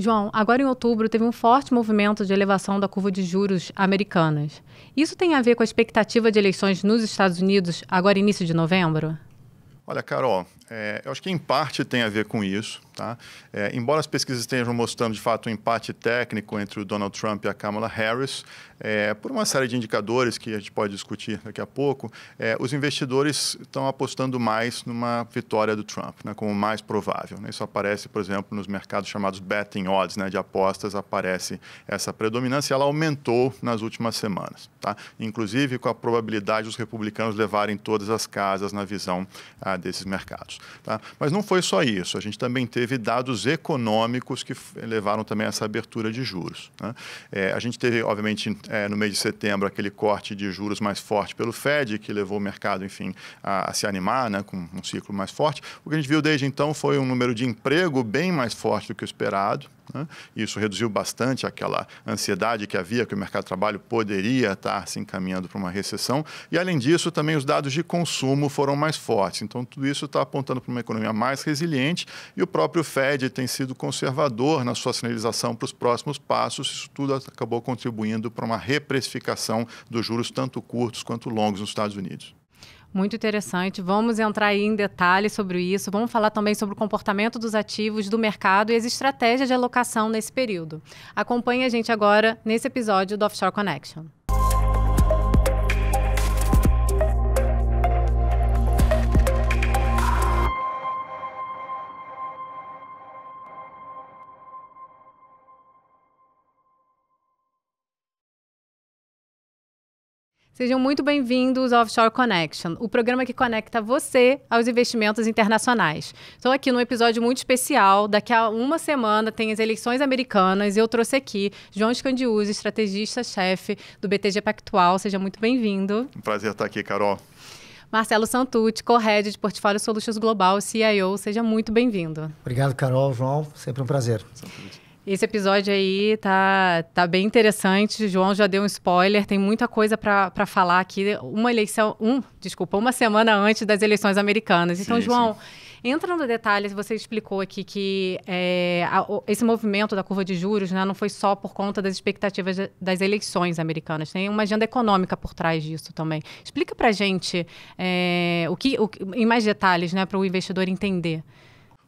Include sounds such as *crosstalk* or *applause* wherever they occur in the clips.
João, agora em outubro teve um forte movimento de elevação da curva de juros americanas. Isso tem a ver com a expectativa de eleições nos Estados Unidos agora início de novembro? Olha, Carol, é, eu acho que em parte tem a ver com isso. Tá? É, embora as pesquisas estejam mostrando de fato um empate técnico entre o Donald Trump e a Kamala Harris, é, por uma série de indicadores que a gente pode discutir daqui a pouco, é, os investidores estão apostando mais numa vitória do Trump, né, como mais provável. Né? Isso aparece, por exemplo, nos mercados chamados betting odds, né, de apostas, aparece essa predominância. e Ela aumentou nas últimas semanas, tá? inclusive com a probabilidade dos republicanos levarem todas as casas na visão ah, desses mercados. Tá? Mas não foi só isso, a gente também teve dados econômicos que levaram também a essa abertura de juros. Né? É, a gente teve, obviamente, é, no mês de setembro, aquele corte de juros mais forte pelo Fed, que levou o mercado, enfim, a, a se animar né, com um ciclo mais forte. O que a gente viu desde então foi um número de emprego bem mais forte do que o esperado. Né? Isso reduziu bastante aquela ansiedade que havia que o mercado de trabalho poderia estar se encaminhando para uma recessão. E, além disso, também os dados de consumo foram mais fortes. Então, tudo isso está apontando para uma economia mais resiliente e o próprio Fed tem sido conservador na sua sinalização para os próximos passos. Isso tudo acabou contribuindo para uma reprecificação dos juros, tanto curtos quanto longos, nos Estados Unidos. Muito interessante. Vamos entrar aí em detalhes sobre isso. Vamos falar também sobre o comportamento dos ativos do mercado e as estratégias de alocação nesse período. Acompanhe a gente agora nesse episódio do Offshore Connection. Sejam muito bem-vindos ao Offshore Connection, o programa que conecta você aos investimentos internacionais. Estou aqui num episódio muito especial. Daqui a uma semana tem as eleições americanas e eu trouxe aqui João Scandiuzzi, estrategista-chefe do BTG Pactual. Seja muito bem-vindo. Um prazer estar aqui, Carol. Marcelo Santucci, co-head de Portfólio Solutions Global, CIO. Seja muito bem-vindo. Obrigado, Carol, João. Sempre um prazer. Sempre. Esse episódio aí tá, tá bem interessante. O João já deu um spoiler, tem muita coisa para falar aqui. Uma eleição, um, desculpa, uma semana antes das eleições americanas. Então, sim, João, sim. entra no detalhe, você explicou aqui que é, a, esse movimento da curva de juros né, não foi só por conta das expectativas das eleições americanas, tem uma agenda econômica por trás disso também. Explica a gente é, o que, o, em mais detalhes, né, para o investidor entender.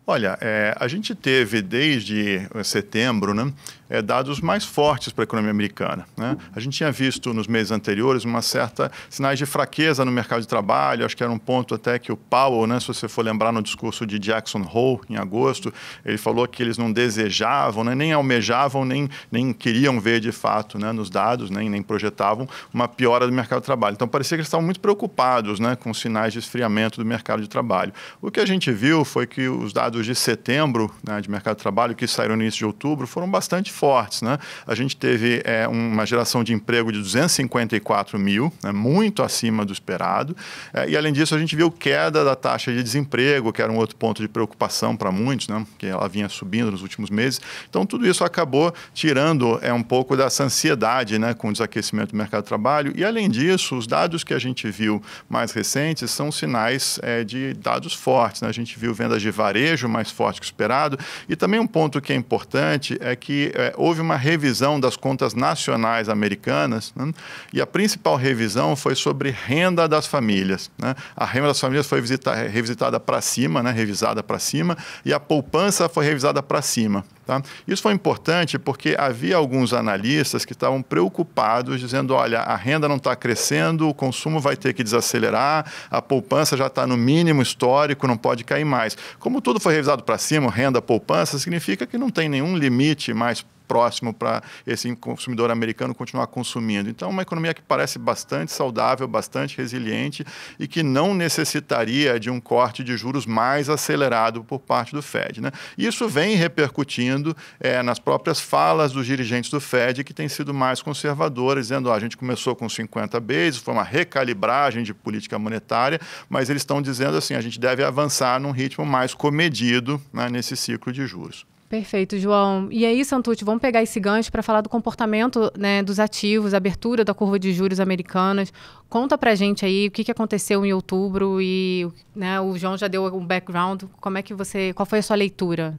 Olha, é, a gente teve desde eh, setembro né, é, dados mais fortes para a economia americana. Né? A gente tinha visto nos meses anteriores uma certa sinais de fraqueza no mercado de trabalho. Acho que era um ponto até que o Powell, né, se você for lembrar no discurso de Jackson Hole em agosto, ele falou que eles não desejavam, né, nem almejavam, nem, nem queriam ver de fato né, nos dados, nem, nem projetavam uma piora do mercado de trabalho. Então parecia que eles estavam muito preocupados né, com sinais de esfriamento do mercado de trabalho. O que a gente viu foi que os dados dados de setembro né, de mercado de trabalho que saíram no início de outubro foram bastante fortes. Né? A gente teve é, uma geração de emprego de 254 mil, né, muito acima do esperado. É, e, além disso, a gente viu queda da taxa de desemprego, que era um outro ponto de preocupação para muitos, né, que ela vinha subindo nos últimos meses. Então, tudo isso acabou tirando é, um pouco dessa ansiedade né, com o desaquecimento do mercado de trabalho. E, além disso, os dados que a gente viu mais recentes são sinais é, de dados fortes. Né? A gente viu vendas de varejo varejo mais forte que esperado. E também um ponto que é importante é que é, houve uma revisão das contas nacionais americanas né? e a principal revisão foi sobre renda das famílias. Né? A renda das famílias foi revisitada para cima, né? revisada para cima, e a poupança foi revisada para cima. Tá? Isso foi importante porque havia alguns analistas que estavam preocupados, dizendo: olha, a renda não está crescendo, o consumo vai ter que desacelerar, a poupança já está no mínimo histórico, não pode cair mais. Como tudo foi revisado para cima, renda, poupança, significa que não tem nenhum limite mais próximo para esse consumidor americano continuar consumindo. Então, é uma economia que parece bastante saudável, bastante resiliente e que não necessitaria de um corte de juros mais acelerado por parte do Fed. Né? Isso vem repercutindo é, nas próprias falas dos dirigentes do Fed, que têm sido mais conservadores, dizendo: ah, a gente começou com 50 bases, foi uma recalibragem de política monetária, mas eles estão dizendo assim: a gente deve avançar num ritmo mais comedido né, nesse ciclo de juros. Perfeito, João. E aí, Santucci, vamos pegar esse gancho para falar do comportamento né, dos ativos, abertura da curva de juros americanas. Conta para gente aí o que, que aconteceu em outubro e né, o João já deu um background. Como é que você, qual foi a sua leitura?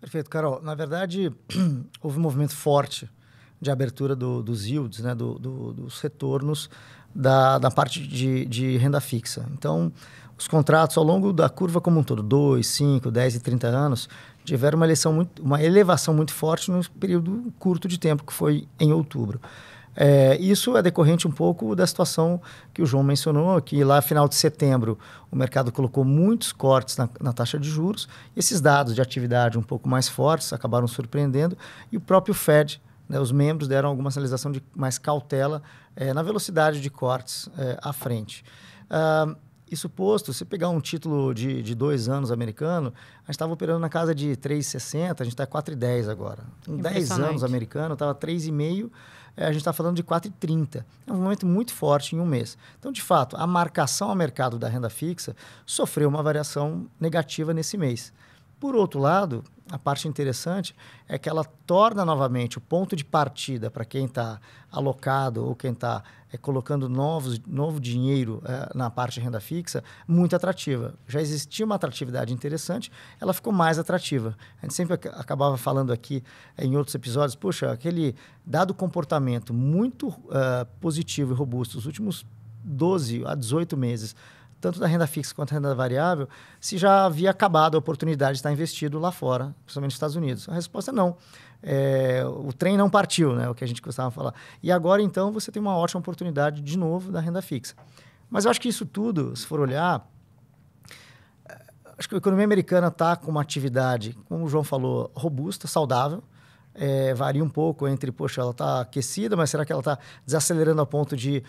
Perfeito, Carol. Na verdade, *clears throat* houve um movimento forte de abertura do, dos yields, né, do, do, dos retornos da, da parte de, de renda fixa. Então, os contratos ao longo da curva como um todo, 2, 5, 10 e 30 anos, tiveram uma, eleição muito, uma elevação muito forte no período curto de tempo, que foi em outubro. É, isso é decorrente um pouco da situação que o João mencionou, que lá final de setembro o mercado colocou muitos cortes na, na, taxa de juros. Esses dados de atividade um pouco mais fortes acabaram surpreendendo e o próprio Fed, né, os membros deram alguma sinalização de mais cautela é, na velocidade de cortes é, à frente. Uh, isso posto, se pegar um título de, de dois anos americano, a gente estava operando na casa de 3,60, a gente está 4,10 agora. Em 10 anos americano, estava 3,5, é, a gente está falando de 4,30. É um momento muito forte em um mês. Então, de fato, a marcação ao mercado da renda fixa sofreu uma variação negativa nesse mês. Por outro lado, a parte interessante é que ela torna novamente o ponto de partida para quem está alocado ou quem está é, eh, colocando novos, novo dinheiro é, na parte de renda fixa muito atrativa. Já existia uma atratividade interessante, ela ficou mais atrativa. A gente sempre ac acabava falando aqui eh, em outros episódios, puxa, aquele dado comportamento muito positivo e robusto nos últimos 12 a 18 meses tanto da renda fixa quanto da renda variável, se já havia acabado a oportunidade de estar investido lá fora, principalmente nos Estados Unidos. A resposta é não. É, o trem não partiu, né, o que a gente costumava falar. E agora, então, você tem uma ótima oportunidade, de novo, da renda fixa. Mas eu acho que isso tudo, se for olhar, acho que a economia americana está com uma atividade, como o João falou, robusta, saudável. É, varia um pouco entre, poxa, ela está aquecida, mas será que ela está desacelerando a ponto de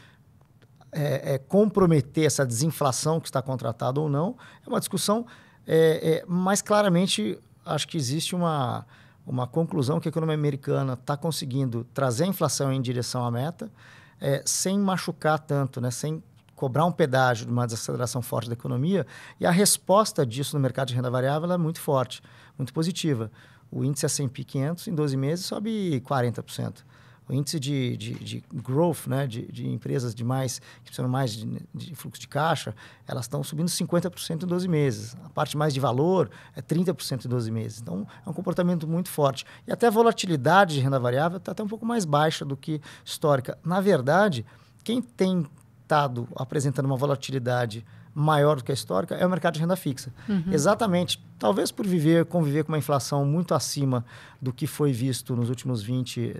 é, é, comprometer essa desinflação que está contratada ou não, é uma discussão é, é mais claramente, acho que existe uma, uma conclusão que a economia americana está conseguindo trazer a inflação em direção à meta, é, sem machucar tanto, né? sem cobrar um pedágio de uma desaceleração forte da economia, e a resposta disso no mercado de renda variável é muito forte, muito positiva. O índice S&P 500 em 12 meses sobe 40% o índice de, de, de growth, né, de, de, empresas de mais, que precisam mais de, fluxo de caixa, elas estão subindo 50% em 12 meses. A parte mais de valor é 30% em 12 meses. Então, é um comportamento muito forte. E até a volatilidade de renda variável está até um pouco mais baixa do que histórica. Na verdade, quem tem estado apresentando uma volatilidade maior do que a histórica é o mercado de renda fixa. Uhum. Exatamente, talvez por viver, conviver com uma inflação muito acima do que foi visto nos últimos 20,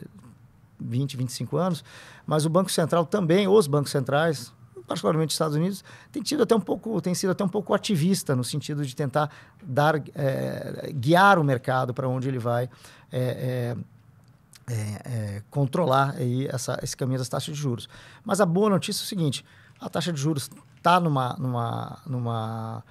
20, 25 anos, mas o Banco Central também, os bancos centrais, particularmente os Estados Unidos, tem tido até um pouco, tem sido até um pouco ativista no sentido de tentar dar, é, guiar o mercado para onde ele vai é, é, controlar aí essa, esse caminho das taxas de juros. Mas a boa notícia é o seguinte: a taxa de juros está numa, numa, numa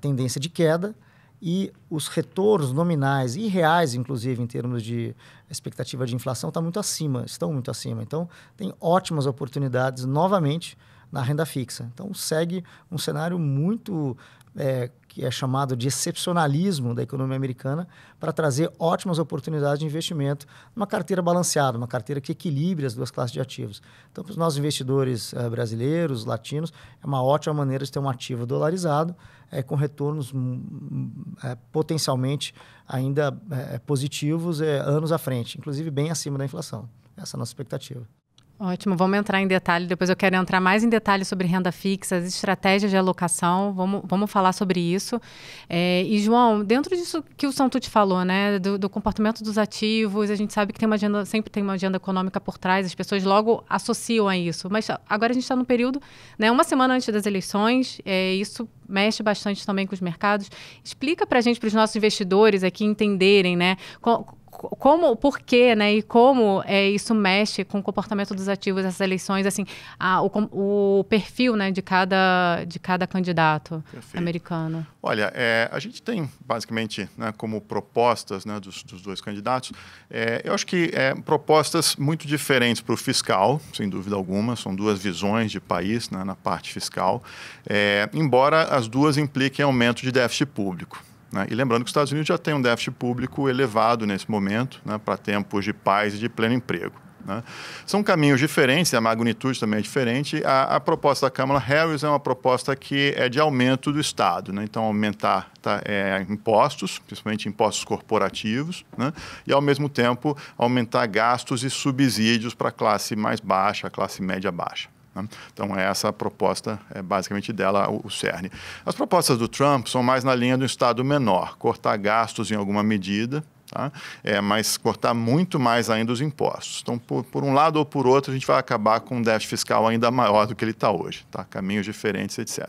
tendência de queda e os retornos nominais e reais, inclusive em termos de expectativa de inflação, está muito acima, estão muito acima. Então, tem ótimas oportunidades novamente na renda fixa. Então, segue um cenário muito é, que é chamado de excepcionalismo da economia americana, para trazer ótimas oportunidades de investimento numa carteira balanceada, uma carteira que equilibre as duas classes de ativos. Então, para os nossos investidores eh, brasileiros, latinos, é uma ótima maneira de ter um ativo dolarizado, é, com retornos é, potencialmente ainda positivos anos à frente, inclusive bem acima da inflação. Essa é a nossa expectativa. Ótimo, vamos entrar em detalhe. Depois eu quero entrar mais em detalhe sobre renda fixa, as estratégias de alocação. Vamos, vamos falar sobre isso. É, e, João, dentro disso que o te falou, né, do, do, comportamento dos ativos, a gente sabe que tem uma agenda, sempre tem uma agenda econômica por trás, as pessoas logo associam a isso. Mas agora a gente está no período, né, uma semana antes das eleições, é, isso mexe bastante também com os mercados. Explica para a gente, para os nossos investidores aqui entenderem, né, qual, como, por quê, né? E como é, isso mexe com o comportamento dos ativos essas eleições, assim, a, o, o, perfil, né, de cada, de cada candidato Perfeito. americano. Olha, é, a gente tem basicamente, né, como propostas, né, dos, dos dois candidatos. É, eu acho que é, propostas muito diferentes para o fiscal, sem dúvida alguma. São duas visões de país, né, na parte fiscal. É, embora as duas impliquem aumento de déficit público. Né? E lembrando que os Estados Unidos já tem um déficit público elevado nesse momento, né, para tempos de paz e de pleno emprego. Né? São caminhos diferentes, a magnitude também é diferente. A, a, proposta da Câmara Harris é uma proposta que é de aumento do Estado, né? então aumentar tá, é, impostos, principalmente impostos corporativos, né? e ao mesmo tempo aumentar gastos e subsídios para a classe mais baixa, a classe média baixa. Né? Então, essa a proposta é basicamente dela o, o cerne. As propostas do Trump são mais na linha do Estado menor, cortar gastos em alguma medida, Tá? É, mas cortar muito mais ainda os impostos. Então, por, por, um lado ou por outro, a gente vai acabar com um déficit fiscal ainda maior do que ele está hoje, tá? caminhos diferentes, etc.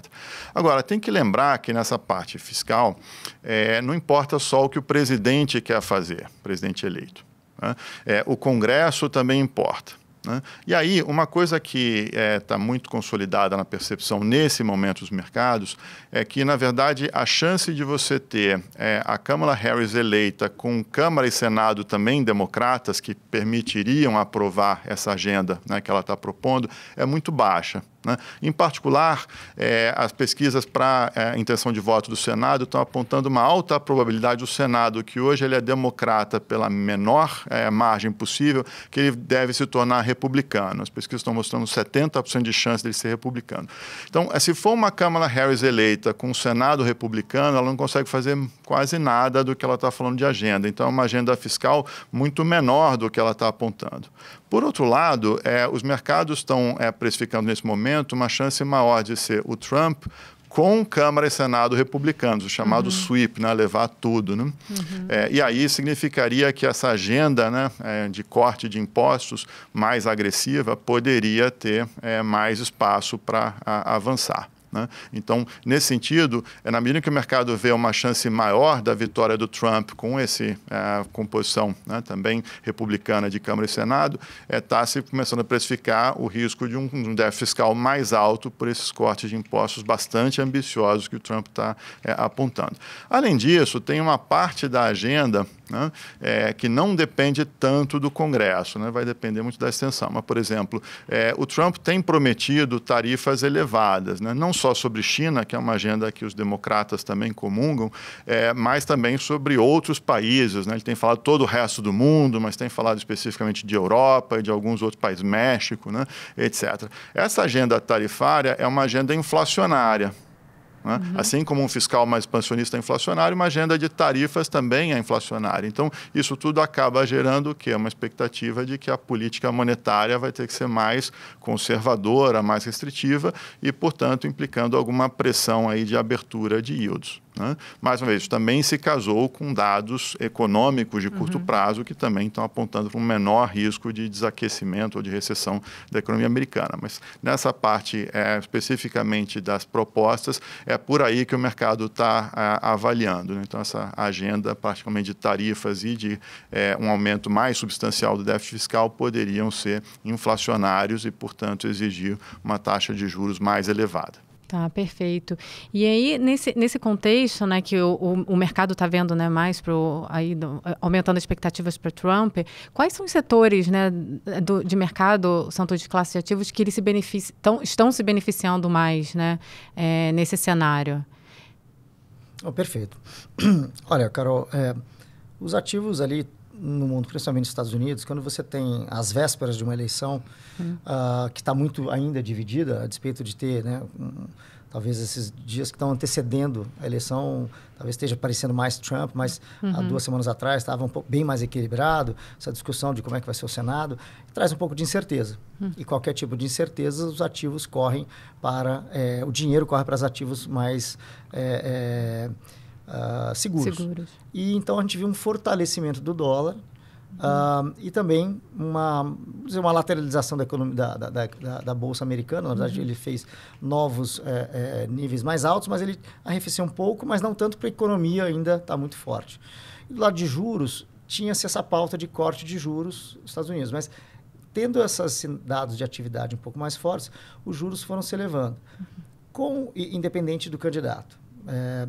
Agora, tem que lembrar que nessa parte fiscal, é, não importa só o que o presidente quer fazer, presidente eleito. Né? É, o Congresso também importa. Né? E aí, uma coisa que está é, tá muito consolidada na percepção nesse momento dos mercados é que, na verdade, a chance de você ter é, a Câmara Harris eleita com Câmara e Senado também democratas, que permitiriam aprovar essa agenda né, que ela está propondo, é muito baixa. Né? Em particular, é, as pesquisas para eh, é, intenção de voto do Senado estão apontando uma alta probabilidade do Senado, que hoje ele é democrata pela menor é, margem possível, que ele deve se tornar republicano. As pesquisas estão mostrando 70% de chance dele ser republicano. Então, se for uma Câmara Harris eleita com o um Senado republicano, ela não consegue fazer quase nada do que ela está falando de agenda. Então, é uma agenda fiscal muito menor do que ela está apontando. Por outro lado, os mercados estão precificando nesse momento momento, uma chance maior de ser o Trump com Câmara e Senado republicanos, o chamado uhum. sweep, né, levar tudo. Né? Uhum. É, e aí significaria que essa agenda né, é, de corte de impostos mais agressiva poderia ter é, mais espaço para avançar. Né? Então, nesse sentido, é na medida que o mercado vê uma chance maior da vitória do Trump com essa é, composição né, também republicana de Câmara e Senado, está é, tá se começando a precificar o risco de um, um déficit fiscal mais alto por esses cortes de impostos bastante ambiciosos que o Trump está é, apontando. Além disso, tem uma parte da agenda né? É, que não depende tanto do Congresso, né? vai depender muito da extensão. Mas, por exemplo, é, o Trump tem prometido tarifas elevadas, né? não só sobre China, que é uma agenda que os democratas também comungam, é, mas também sobre outros países. Né. Ele tem falado todo o resto do mundo, mas tem falado especificamente de Europa e de alguns outros países, México, né, etc. Essa agenda tarifária é uma agenda inflacionária. Né? Uhum. Assim como um fiscal mais expansionista é inflacionário, uma agenda de tarifas também é inflacionária. Então, isso tudo acaba gerando o quê? Uma expectativa de que a política monetária vai ter que ser mais conservadora, mais restritiva e, portanto, implicando alguma pressão aí de abertura de yields. Né? Mais uma vez, também se casou com dados econômicos de curto uhum. prazo que também estão apontando para um menor risco de desaquecimento ou de recessão da economia americana. Mas nessa parte é, especificamente das propostas, é por aí que o mercado está é, avaliando. Né? Então, essa agenda, particularmente de tarifas e de é, um aumento mais substancial do déficit fiscal, poderiam ser inflacionários e, portanto, exigir uma taxa de juros mais elevada. Tá, perfeito. E aí, nesse, nesse contexto, né, que o, o, o mercado está vendo né, mais pro, aí, do, aumentando expectativas para Trump, quais são os setores né, do, de mercado, são todos de classe de ativos, que eles se tão, estão se beneficiando mais né, é, nesse cenário? Oh, perfeito. *clears throat* Olha, Carol, é, os ativos ali no mundo, principalmente nos Estados Unidos, quando você tem as vésperas de uma eleição uh, que está muito ainda dividida, a despeito de ter, né, um, talvez esses dias que estão antecedendo a eleição, talvez esteja parecendo mais Trump, mas uhum. há duas semanas atrás estava um pouco bem mais equilibrado essa discussão de como é que vai ser o Senado, traz um pouco de incerteza. Uhum. E qualquer tipo de incerteza, os ativos correm para. É, o dinheiro corre para os ativos mais. É, é, uh, seguros. seguros. E então a gente viu um fortalecimento do dólar uhum. uh, e também uma, dizer, uma lateralização da, economia, da, da, da, da Bolsa Americana. Na verdade, uhum. ele fez novos é, é, níveis mais altos, mas ele arrefeceu um pouco, mas não tanto porque a economia ainda está muito forte. do lado de juros, tinha-se essa pauta de corte de juros nos Estados Unidos, mas tendo esses dados de atividade um pouco mais fortes, os juros foram se elevando, uhum. com, independente do candidato. É,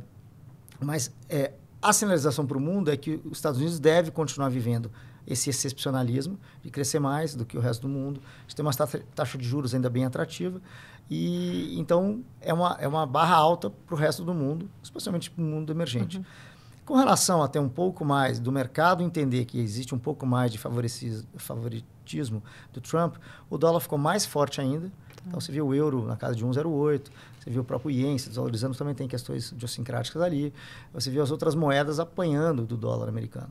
mas é, a sinalização para o mundo é que os Estados Unidos deve continuar vivendo esse excepcionalismo de crescer mais do que o resto do mundo, de ter uma taxa de juros ainda bem atrativa. E então é uma, é uma barra alta para o resto do mundo, especialmente para o mundo emergente. Uhum. Com relação até um pouco mais do mercado entender que existe um pouco mais de favoritismo do Trump, o dólar ficou mais forte ainda. Então, você viu o euro na casa de 1,08, você viu o próprio ien se desvalorizando, também tem questões idiosincráticas ali. Você viu as outras moedas apanhando do dólar americano.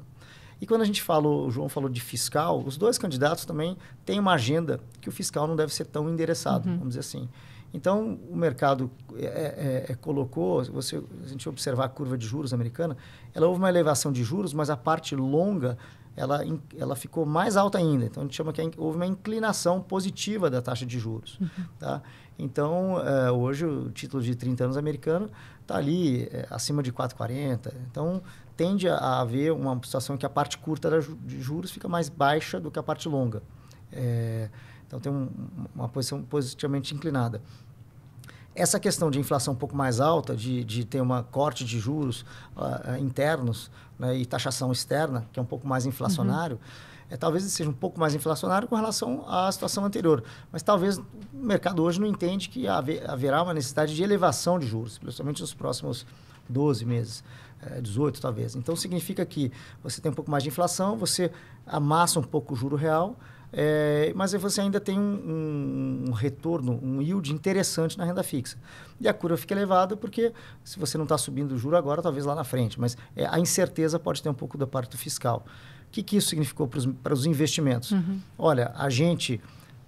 E quando a gente falou, o João falou de fiscal, os dois candidatos também têm uma agenda que o fiscal não deve ser tão endereçado, uhum. vamos dizer assim. Então, o mercado é, é, é, é colocou, você, a gente observar a curva de juros americana, ela houve uma elevação de juros, mas a parte longa ela, ela ficou mais alta ainda. Então, a gente chama que é houve uma inclinação positiva da taxa de juros. Uhum. Tá? Então, é, hoje o título de 30 anos americano está ali é, acima de 4,40. Então, tende a haver uma situação que a parte curta de juros fica mais baixa do que a parte longa. É, então, tem um, uma posição positivamente inclinada essa questão de inflação um pouco mais alta, de, de ter uma corte de juros uh, internos né, e taxação externa, que é um pouco mais inflacionário, uhum. é, talvez seja um pouco mais inflacionário com relação à situação anterior. Mas talvez o mercado hoje não entende que haver, haverá uma necessidade de elevação de juros, principalmente nos próximos 12 meses. 18 eh, talvez. Então significa que você tem um pouco mais de inflação, você amassa um pouco o juro real, é, mas você ainda tem um, um, um, retorno, um yield interessante na renda fixa. E a cura fica elevada porque se você não está subindo o juro agora, talvez lá na frente. Mas é, a incerteza pode ter um pouco da parte fiscal. O que, que isso significou para os investimentos? Uhum. Olha, a gente,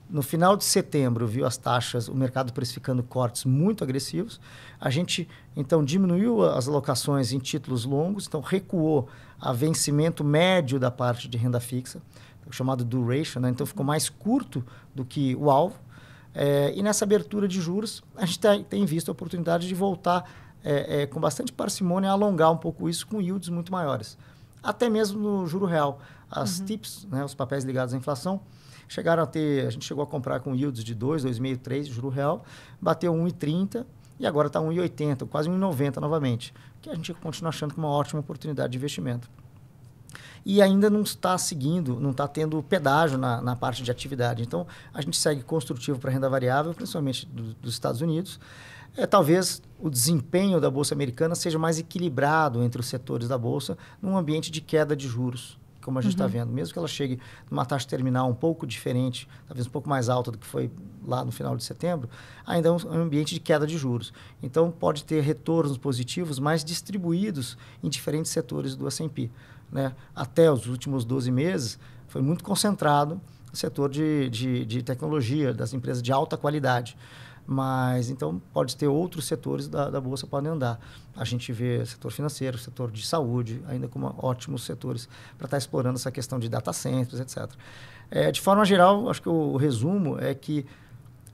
no final de setembro, viu as taxas, o mercado precificando cortes muito agressivos. A gente, então, diminuiu as alocações em títulos longos, então recuou a vencimento médio da parte de renda fixa chamado duration, né? então ficou mais curto do que o alvo. É, e nessa abertura de juros, a gente tá, tem visto a oportunidade de voltar é, é, com bastante parcimônia a alongar um pouco isso com yields muito maiores. Até mesmo no juro real. As uhum. TIPS, né, os papéis ligados à inflação, chegaram a ter. A gente chegou a comprar com yields de 2, 2,5, 3 juro real, bateu 1,30 e agora está 1,80, quase 1,90 novamente, que a gente continua achando que é uma ótima oportunidade de investimento e ainda não está seguindo, não está tendo pedágio na, na parte de atividade. Então, a gente segue construtivo para renda variável, principalmente do, dos Estados Unidos. É, talvez o desempenho da Bolsa Americana seja mais equilibrado entre os setores da Bolsa num ambiente de queda de juros como a gente está uhum. vendo. Mesmo que ela chegue numa taxa terminal um pouco diferente, talvez um pouco mais alta do que foi lá no final de setembro, ainda é um ambiente de queda de juros. Então, pode ter retornos positivos mais distribuídos em diferentes setores do S&P né, até os últimos 12 meses, foi muito concentrado no setor de, de, de tecnologia, das empresas de alta qualidade. Mas, então, pode ter outros setores da, da Bolsa podem andar. A gente vê setor financeiro, setor de saúde, ainda como ótimos setores para estar tá explorando essa questão de data centers, etc. É, de forma geral, acho que o, o resumo é que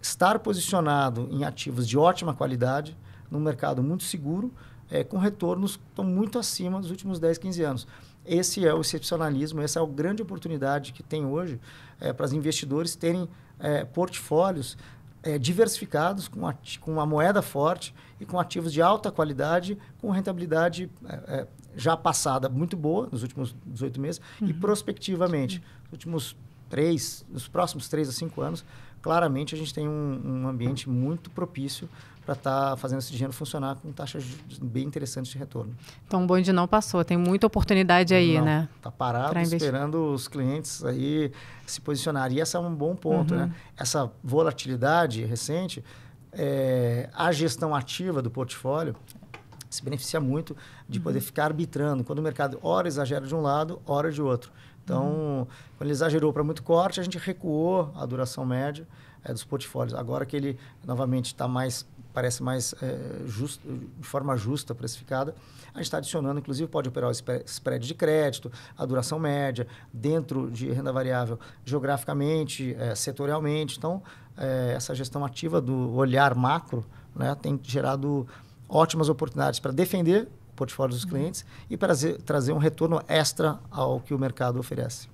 estar posicionado em ativos de ótima qualidade, num mercado muito seguro, é, com retornos que estão muito acima dos últimos 10, 15 anos. Esse é o excepcionalismo, essa é a grande oportunidade que tem hoje é, para os investidores terem é, portfólios é, diversificados, com, com, uma moeda forte e com ativos de alta qualidade, com rentabilidade é, já passada muito boa nos últimos 18 meses uhum. e prospectivamente, nos últimos três, nos próximos três a cinco anos, claramente a gente tem um, um ambiente muito propício para estar tá fazendo esse dinheiro funcionar com taxas bem interessantes de retorno. Então o bonde não passou, tem muita oportunidade aí, não, né? Está parado esperando os clientes aí se posicionarem. E esse é um bom ponto, né? uhum. né? Essa volatilidade recente, é, a gestão ativa do portfólio se beneficia muito de uhum. poder ficar arbitrando. Quando o mercado ora exagera de um lado, ora de outro. Então, quando ele exagerou para muito corte, a gente recuou a duração média é, dos portfólios. Agora que ele, novamente, está mais parece mais é, eh, just, de forma justa precificada. A gente está adicionando, inclusive, pode operar o spread de crédito, a duração média, dentro de renda variável, geograficamente, é, setorialmente. Então, é, essa gestão ativa do olhar macro né, tem gerado ótimas oportunidades para defender portfólio dos clientes uhum. e trazer, trazer um retorno extra ao que o mercado oferece.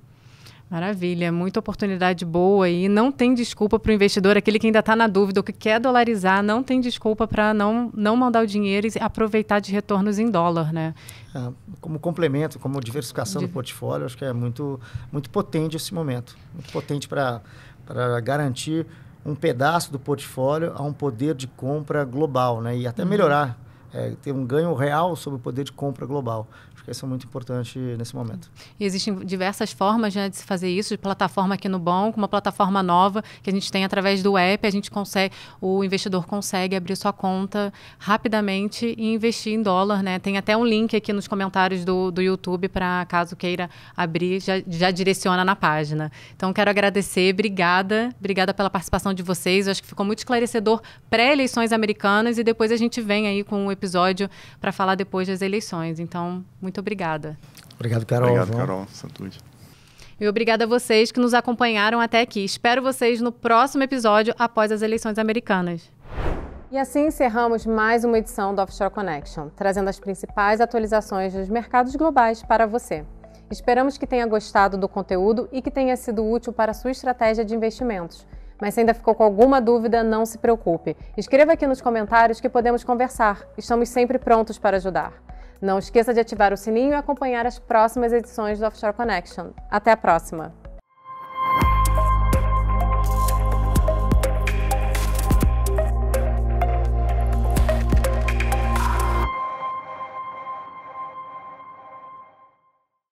Maravilha, muita oportunidade boa e não tem desculpa para o investidor, aquele que ainda está na dúvida, o que quer dolarizar, não tem desculpa para não, não mandar o dinheiro e aproveitar de retornos em dólar, né? É, como complemento, como diversificação de... do portfólio, acho que é muito, muito potente esse momento, muito potente para garantir um pedaço do portfólio a um poder de compra global, né? E até uhum. melhorar é, ter um ganho real sobre o poder de compra global. Acho que isso é muito importante nesse momento. E existem diversas formas né, de se fazer isso, de plataforma aqui no banco, uma plataforma nova que a gente tem através do app, a gente consegue, o investidor consegue abrir sua conta rapidamente e investir em dólar, né? Tem até um link aqui nos comentários do, do YouTube para caso queira abrir, já, já direciona na página. Então quero agradecer, obrigada, obrigada pela participação de vocês. Eu acho que ficou muito esclarecedor pré-eleições americanas e depois a gente vem aí com o episódio para falar depois das eleições. Então, muito obrigada. Obrigado, Carol. Obrigado, Carol. Santude. E obrigada a vocês que nos acompanharam até aqui. Espero vocês no próximo episódio após as eleições americanas. E assim encerramos mais uma edição do Offshore Connection, trazendo as principais atualizações dos mercados globais para você. Esperamos que tenha gostado do conteúdo e que tenha sido útil para a sua estratégia de investimentos. Mas se ainda ficou com alguma dúvida, não se preocupe. Escreva aqui nos comentários que podemos conversar. Estamos sempre prontos para ajudar. Não esqueça de ativar o sininho e acompanhar as próximas edições do Offshore Connection. Até a próxima!